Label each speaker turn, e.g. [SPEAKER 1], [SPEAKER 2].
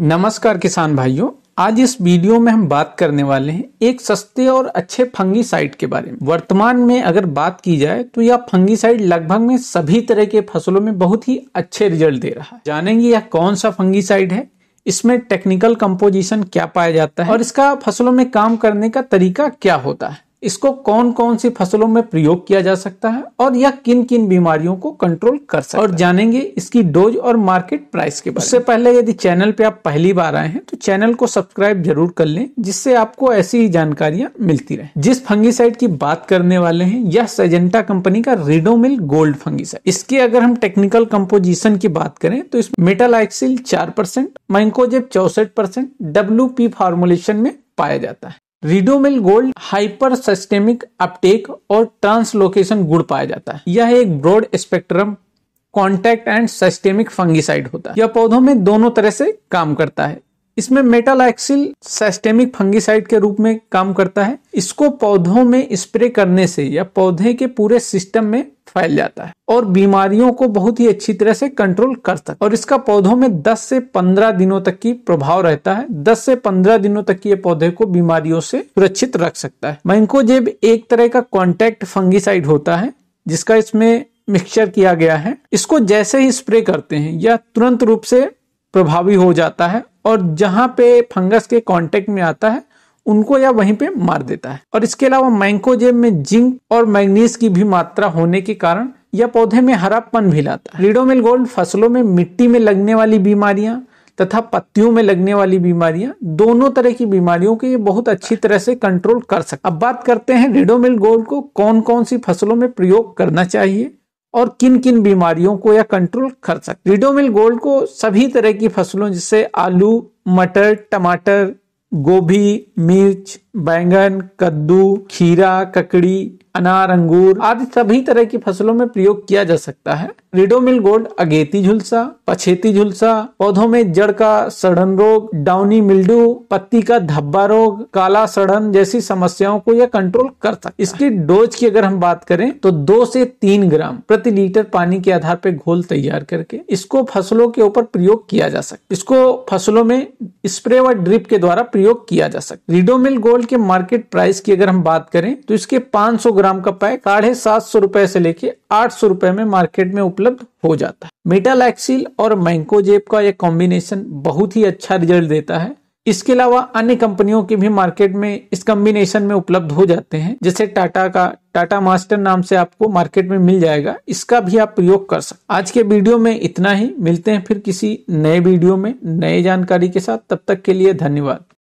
[SPEAKER 1] नमस्कार किसान भाइयों आज इस वीडियो में हम बात करने वाले हैं एक सस्ते और अच्छे फंगी साइड के बारे में वर्तमान में अगर बात की जाए तो यह फंगी साइड लगभग में सभी तरह के फसलों में बहुत ही अच्छे रिजल्ट दे रहा है जानेंगे यह कौन सा फंगी साइड है इसमें टेक्निकल कंपोजिशन क्या पाया जाता है और इसका फसलों में काम करने का तरीका क्या होता है इसको कौन कौन सी फसलों में प्रयोग किया जा सकता है और यह किन किन बीमारियों को कंट्रोल कर सकता और है और जानेंगे इसकी डोज और मार्केट प्राइस के बारे उससे पहले यदि चैनल पे आप पहली बार आए हैं तो चैनल को सब्सक्राइब जरूर कर लें जिससे आपको ऐसी ही जानकारियां मिलती रहे जिस फंगीसाइड की बात करने वाले हैं यह सेजेंटा कंपनी का रिडोमिल गोल्ड फंगीसाइड इसके अगर हम टेक्निकल कंपोजिशन की बात करें तो इसमें मेटालाइक्सिल चार परसेंट माइकोजेब चौसठ परसेंट डब्ल्यू फॉर्मुलेशन में पाया जाता है Ridomil Gold hyper systemic uptake और ट्रांसलोकेशन गुण पाया जाता है यह एक broad spectrum contact and systemic fungicide होता है यह पौधों में दोनों तरह से काम करता है इसमें मेटालाइक्सिल सैस्टेमिक फंगिसाइड के रूप में काम करता है इसको पौधों में स्प्रे करने से या पौधे के पूरे सिस्टम में फैल जाता है और बीमारियों को बहुत ही अच्छी तरह से कंट्रोल कर सकता है और इसका पौधों में 10 से 15 दिनों तक की प्रभाव रहता है 10 से 15 दिनों तक ये पौधे को बीमारियों से सुरक्षित रख सकता है मैंकोजेब एक तरह का कॉन्टेक्ट फंगिसाइड होता है जिसका इसमें मिक्सचर किया गया है इसको जैसे ही स्प्रे करते हैं या तुरंत रूप से प्रभावी हो जाता है और जहां पे फंगस के कांटेक्ट में आता है उनको या वहीं पे मार देता है और इसके अलावा मैंकोजेब में जिंक और मैग्नीज की भी मात्रा होने के कारण यह पौधे में हरापन भी लाता है रिडोमिल गोल्ड फसलों में मिट्टी में लगने वाली बीमारियां तथा पत्तियों में लगने वाली बीमारियां दोनों तरह की बीमारियों के ये बहुत अच्छी तरह से कंट्रोल कर सकते अब बात करते हैं रिडोमिल गोल्ड को कौन कौन सी फसलों में प्रयोग करना चाहिए और किन किन बीमारियों को यह कंट्रोल कर सकते रिडोमिल गोल्ड को सभी तरह की फसलों जैसे आलू मटर टमाटर गोभी मिर्च बैंगन कद्दू खीरा ककड़ी अनार अंगूर आदि सभी तरह की फसलों में प्रयोग किया जा सकता है रिडोमिल गोल्ड अगेती झुलसा पछेती झुलसा पौधों में जड़ का सड़न रोग डाउनी मिल्डू पत्ती का धब्बा रोग काला सड़न जैसी समस्याओं को यह कंट्रोल कर सकता है इसकी डोज की अगर हम बात करें तो दो से तीन ग्राम प्रति लीटर पानी के आधार पर घोल तैयार करके इसको फसलों के ऊपर प्रयोग किया जा सकता इसको फसलों में स्प्रे व ड्रिप के द्वारा प्रयोग किया जा सकता रिडोमिल गोल्ड के मार्केट प्राइस की अगर हम बात करें तो इसके पांच ग्राम का पैक साढ़े सात सौ रूपए से लेके आठ सौ रूपये में मार्केट में उपलब्ध उपलब्ध हो जाता है मेटालैक्सिल और मैंकोजेब का यह कॉम्बिनेशन बहुत ही अच्छा रिजल्ट देता है इसके अलावा अन्य कंपनियों के भी मार्केट में इस कॉम्बिनेशन में उपलब्ध हो जाते हैं जैसे टाटा का टाटा मास्टर नाम से आपको मार्केट में मिल जाएगा इसका भी आप प्रयोग कर सकते आज के वीडियो में इतना ही मिलते हैं फिर किसी नए वीडियो में नए जानकारी के साथ तब तक के लिए धन्यवाद